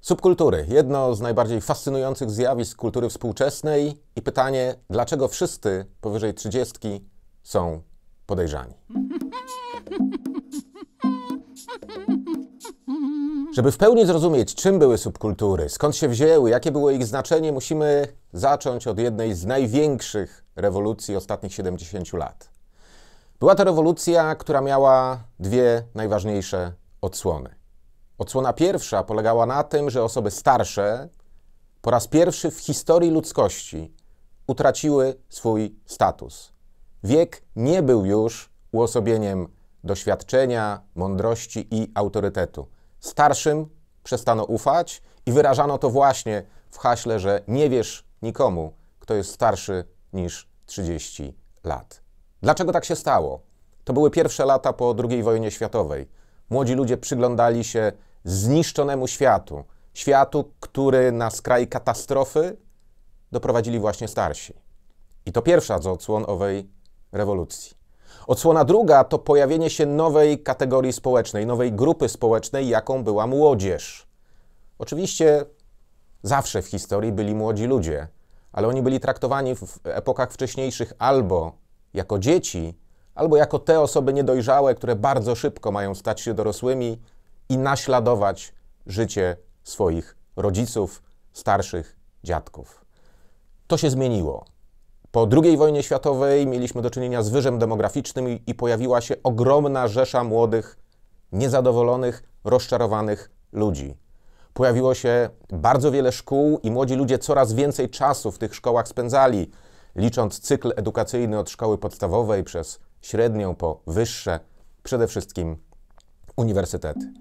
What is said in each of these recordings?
Subkultury. Jedno z najbardziej fascynujących zjawisk kultury współczesnej i pytanie, dlaczego wszyscy powyżej trzydziestki są podejrzani. Żeby w pełni zrozumieć, czym były subkultury, skąd się wzięły, jakie było ich znaczenie, musimy zacząć od jednej z największych rewolucji ostatnich 70 lat. Była to rewolucja, która miała dwie najważniejsze odsłony. Odsłona pierwsza polegała na tym, że osoby starsze po raz pierwszy w historii ludzkości utraciły swój status. Wiek nie był już uosobieniem doświadczenia, mądrości i autorytetu. Starszym przestano ufać i wyrażano to właśnie w haśle, że nie wiesz nikomu, kto jest starszy niż 30 lat. Dlaczego tak się stało? To były pierwsze lata po II wojnie światowej. Młodzi ludzie przyglądali się zniszczonemu światu, światu, który na skraj katastrofy doprowadzili właśnie starsi. I to pierwsza z odsłon owej rewolucji. Odsłona druga to pojawienie się nowej kategorii społecznej, nowej grupy społecznej, jaką była młodzież. Oczywiście zawsze w historii byli młodzi ludzie, ale oni byli traktowani w epokach wcześniejszych albo jako dzieci, albo jako te osoby niedojrzałe, które bardzo szybko mają stać się dorosłymi i naśladować życie swoich rodziców, starszych dziadków. To się zmieniło. Po II wojnie światowej mieliśmy do czynienia z wyżem demograficznym i, i pojawiła się ogromna rzesza młodych, niezadowolonych, rozczarowanych ludzi. Pojawiło się bardzo wiele szkół i młodzi ludzie coraz więcej czasu w tych szkołach spędzali, licząc cykl edukacyjny od szkoły podstawowej przez średnią po wyższe, przede wszystkim uniwersytety.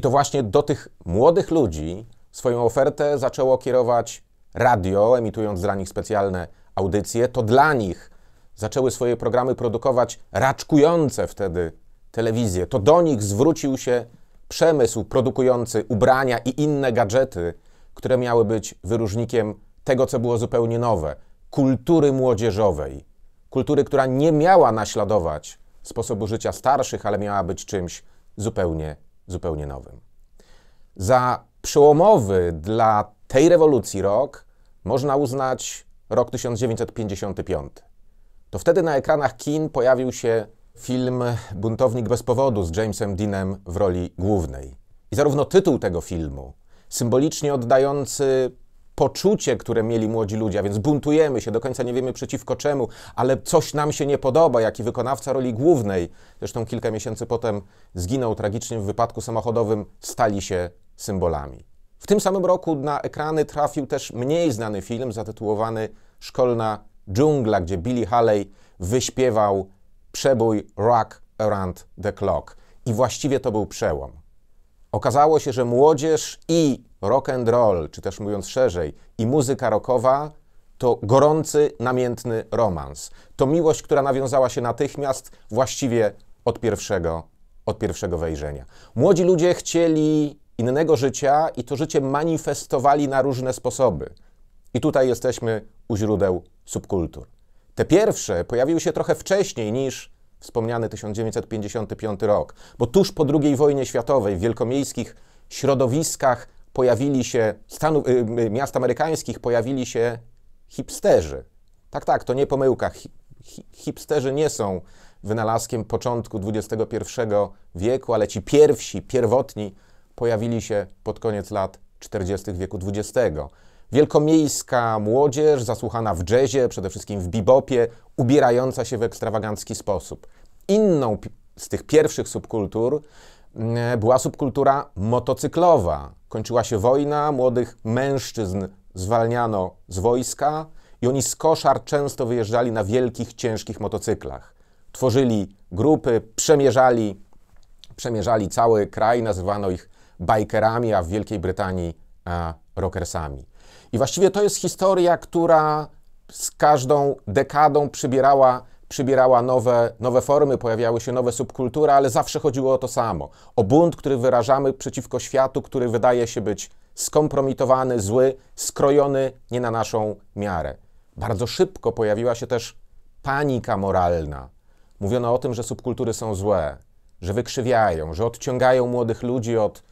I to właśnie do tych młodych ludzi swoją ofertę zaczęło kierować radio, emitując dla nich specjalne audycje. To dla nich zaczęły swoje programy produkować raczkujące wtedy telewizje. To do nich zwrócił się przemysł produkujący ubrania i inne gadżety, które miały być wyróżnikiem tego, co było zupełnie nowe kultury młodzieżowej. Kultury, która nie miała naśladować sposobu życia starszych, ale miała być czymś zupełnie zupełnie nowym. Za przełomowy dla tej rewolucji rok można uznać rok 1955. To wtedy na ekranach kin pojawił się film Buntownik bez powodu z Jamesem Deanem w roli głównej. I zarówno tytuł tego filmu, symbolicznie oddający poczucie, które mieli młodzi ludzie, a więc buntujemy się, do końca nie wiemy przeciwko czemu, ale coś nam się nie podoba, jaki wykonawca roli głównej, zresztą kilka miesięcy potem zginął tragicznie w wypadku samochodowym, stali się symbolami. W tym samym roku na ekrany trafił też mniej znany film zatytułowany Szkolna dżungla, gdzie Billy Haley wyśpiewał przebój Rock Around the Clock. I właściwie to był przełom. Okazało się, że młodzież i rock and roll, czy też mówiąc szerzej, i muzyka rockowa to gorący, namiętny romans. To miłość, która nawiązała się natychmiast, właściwie od pierwszego, od pierwszego wejrzenia. Młodzi ludzie chcieli innego życia i to życie manifestowali na różne sposoby. I tutaj jesteśmy u źródeł subkultur. Te pierwsze pojawiły się trochę wcześniej niż wspomniany 1955 rok, bo tuż po II wojnie światowej w wielkomiejskich środowiskach pojawili się, Stanów, y, miast amerykańskich pojawili się hipsterzy. Tak, tak, to nie pomyłka. hipsterzy nie są wynalazkiem początku XXI wieku, ale ci pierwsi, pierwotni pojawili się pod koniec lat 40. wieku XX. Wielkomiejska młodzież zasłuchana w jazzie, przede wszystkim w bebopie, ubierająca się w ekstrawagancki sposób. Inną z tych pierwszych subkultur była subkultura motocyklowa, kończyła się wojna, młodych mężczyzn zwalniano z wojska i oni z koszar często wyjeżdżali na wielkich, ciężkich motocyklach. Tworzyli grupy, przemierzali, przemierzali cały kraj, nazywano ich bajkerami, a w Wielkiej Brytanii a, rockersami. I właściwie to jest historia, która z każdą dekadą przybierała przybierała nowe, nowe formy, pojawiały się nowe subkultury, ale zawsze chodziło o to samo. O bunt, który wyrażamy przeciwko światu, który wydaje się być skompromitowany, zły, skrojony nie na naszą miarę. Bardzo szybko pojawiła się też panika moralna. Mówiono o tym, że subkultury są złe, że wykrzywiają, że odciągają młodych ludzi od,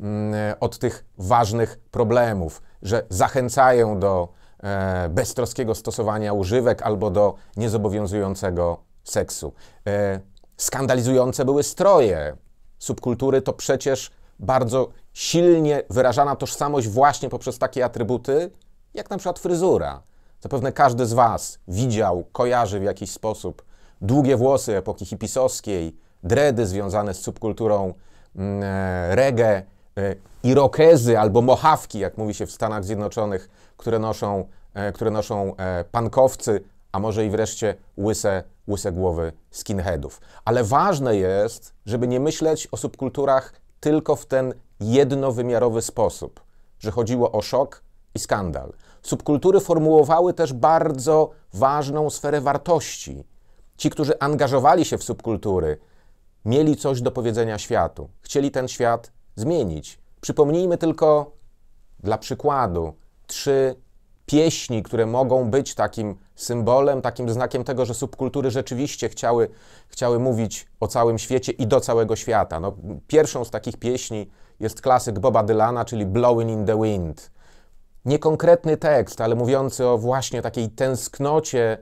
mm, od tych ważnych problemów, że zachęcają do, E, beztroskiego stosowania używek albo do niezobowiązującego seksu. E, skandalizujące były stroje. Subkultury to przecież bardzo silnie wyrażana tożsamość właśnie poprzez takie atrybuty, jak na przykład fryzura. Zapewne każdy z Was widział, kojarzy w jakiś sposób długie włosy epoki hipisowskiej, dredy związane z subkulturą mm, e, reggae, E, Irokezy albo Mohawki, jak mówi się w Stanach Zjednoczonych, które noszą, e, które noszą e, pankowcy, a może i wreszcie łyse, łyse głowy skinheadów. Ale ważne jest, żeby nie myśleć o subkulturach tylko w ten jednowymiarowy sposób, że chodziło o szok i skandal. Subkultury formułowały też bardzo ważną sferę wartości. Ci, którzy angażowali się w subkultury, mieli coś do powiedzenia światu, chcieli ten świat zmienić. Przypomnijmy tylko dla przykładu trzy pieśni, które mogą być takim symbolem, takim znakiem tego, że subkultury rzeczywiście chciały, chciały mówić o całym świecie i do całego świata. No, pierwszą z takich pieśni jest klasyk Boba Dylana, czyli Blowing in the Wind. Niekonkretny tekst, ale mówiący o właśnie takiej tęsknocie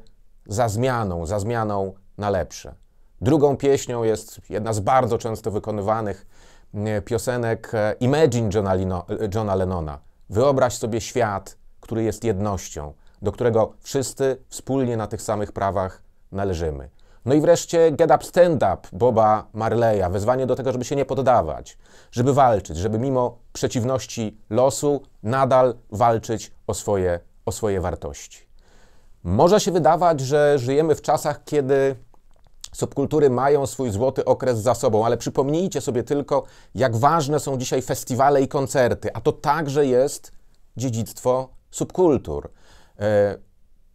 za zmianą, za zmianą na lepsze. Drugą pieśnią jest jedna z bardzo często wykonywanych E, piosenek e, Imagine Johna, Lino, e, Johna Lennona. Wyobraź sobie świat, który jest jednością, do którego wszyscy wspólnie na tych samych prawach należymy. No i wreszcie Get Up Stand Up Boba Marleya, wezwanie do tego, żeby się nie poddawać, żeby walczyć, żeby mimo przeciwności losu nadal walczyć o swoje, o swoje wartości. Może się wydawać, że żyjemy w czasach, kiedy Subkultury mają swój złoty okres za sobą, ale przypomnijcie sobie tylko, jak ważne są dzisiaj festiwale i koncerty, a to także jest dziedzictwo subkultur. E,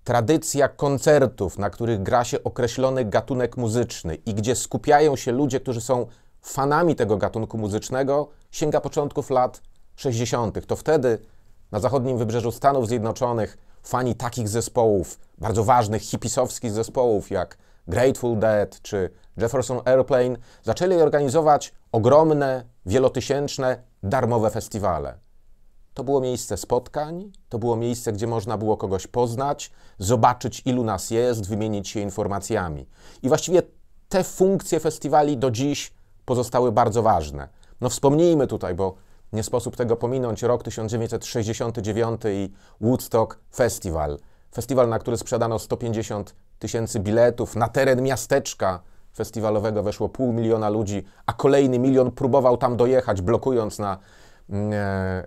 tradycja koncertów, na których gra się określony gatunek muzyczny i gdzie skupiają się ludzie, którzy są fanami tego gatunku muzycznego, sięga początków lat 60. To wtedy na zachodnim wybrzeżu Stanów Zjednoczonych fani takich zespołów, bardzo ważnych hipisowskich zespołów jak Grateful Dead czy Jefferson Airplane zaczęli organizować ogromne, wielotysięczne, darmowe festiwale. To było miejsce spotkań, to było miejsce, gdzie można było kogoś poznać, zobaczyć, ilu nas jest, wymienić się informacjami. I właściwie te funkcje festiwali do dziś pozostały bardzo ważne. No wspomnijmy tutaj, bo nie sposób tego pominąć, rok 1969 i Woodstock Festival. Festiwal, na który sprzedano 150 tysięcy biletów, na teren miasteczka festiwalowego weszło pół miliona ludzi, a kolejny milion próbował tam dojechać, blokując na mm, e, e,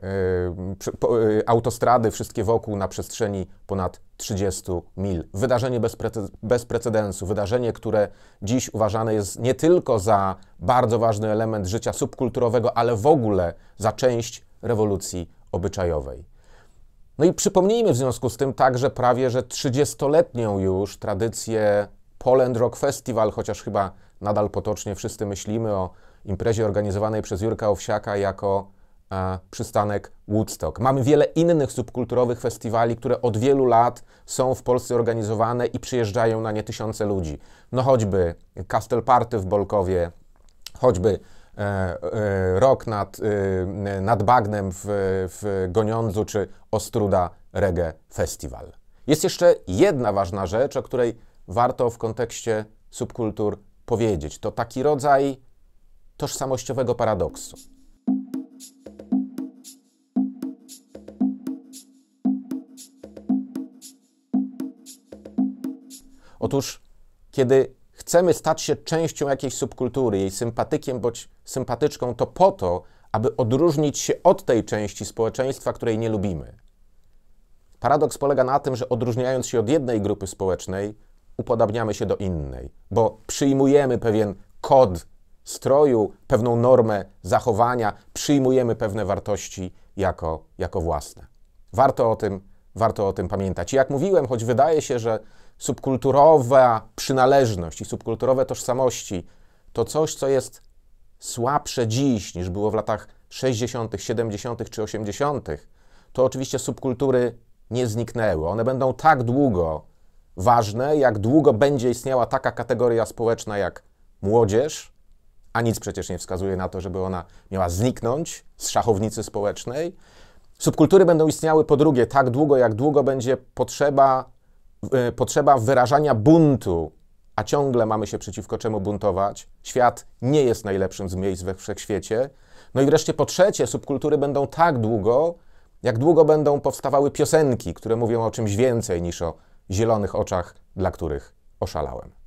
po, e, autostrady wszystkie wokół na przestrzeni ponad 30 mil. Wydarzenie bez, prece, bez precedensu, wydarzenie, które dziś uważane jest nie tylko za bardzo ważny element życia subkulturowego, ale w ogóle za część rewolucji obyczajowej. No i przypomnijmy w związku z tym także prawie, że 30-letnią już tradycję Poland Rock Festival, chociaż chyba nadal potocznie wszyscy myślimy o imprezie organizowanej przez Jurka Owsiaka jako e, przystanek Woodstock. Mamy wiele innych subkulturowych festiwali, które od wielu lat są w Polsce organizowane i przyjeżdżają na nie tysiące ludzi. No choćby Castle Party w Bolkowie, choćby E, e, rok nad, e, nad bagnem w, w Goniądzu czy Ostruda Reggae Festival. Jest jeszcze jedna ważna rzecz, o której warto w kontekście subkultur powiedzieć. To taki rodzaj tożsamościowego paradoksu. Otóż, kiedy chcemy stać się częścią jakiejś subkultury, jej sympatykiem bądź sympatyczką, to po to, aby odróżnić się od tej części społeczeństwa, której nie lubimy. Paradoks polega na tym, że odróżniając się od jednej grupy społecznej, upodabniamy się do innej, bo przyjmujemy pewien kod stroju, pewną normę zachowania, przyjmujemy pewne wartości jako, jako własne. Warto o tym Warto o tym pamiętać. I jak mówiłem, choć wydaje się, że subkulturowa przynależność i subkulturowe tożsamości to coś, co jest słabsze dziś niż było w latach 60., 70. czy 80., to oczywiście subkultury nie zniknęły. One będą tak długo ważne, jak długo będzie istniała taka kategoria społeczna jak młodzież, a nic przecież nie wskazuje na to, żeby ona miała zniknąć z szachownicy społecznej. Subkultury będą istniały po drugie tak długo, jak długo będzie potrzeba, yy, potrzeba wyrażania buntu, a ciągle mamy się przeciwko czemu buntować. Świat nie jest najlepszym z miejsc we wszechświecie. No i wreszcie po trzecie, subkultury będą tak długo, jak długo będą powstawały piosenki, które mówią o czymś więcej niż o zielonych oczach, dla których oszalałem.